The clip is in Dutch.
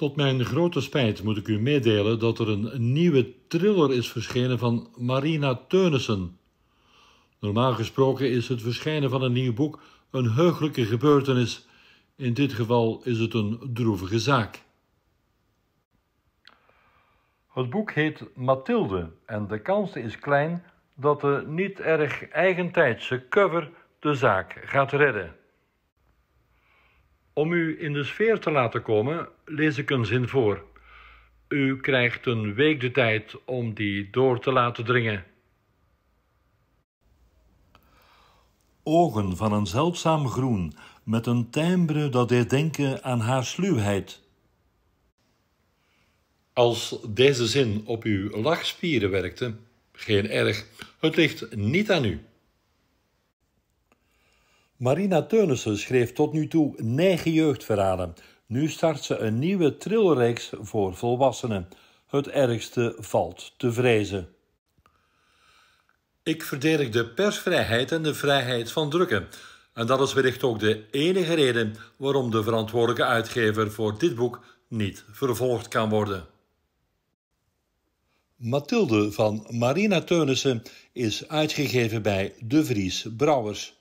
Tot mijn grote spijt moet ik u meedelen dat er een nieuwe thriller is verschenen van Marina Teunissen. Normaal gesproken is het verschijnen van een nieuw boek een heugelijke gebeurtenis. In dit geval is het een droevige zaak. Het boek heet Mathilde en de kans is klein dat de niet erg eigentijdse cover de zaak gaat redden. Om u in de sfeer te laten komen, lees ik een zin voor. U krijgt een week de tijd om die door te laten dringen. Ogen van een zeldzaam groen, met een timbre dat deed denken aan haar sluwheid. Als deze zin op uw lachspieren werkte, geen erg, het ligt niet aan u. Marina Teunissen schreef tot nu toe negen jeugdverhalen. Nu start ze een nieuwe trilreeks voor volwassenen. Het ergste valt te vrezen. Ik verdedig de persvrijheid en de vrijheid van drukken. En dat is wellicht ook de enige reden waarom de verantwoordelijke uitgever voor dit boek niet vervolgd kan worden. Mathilde van Marina Teunissen is uitgegeven bij De Vries Brouwers.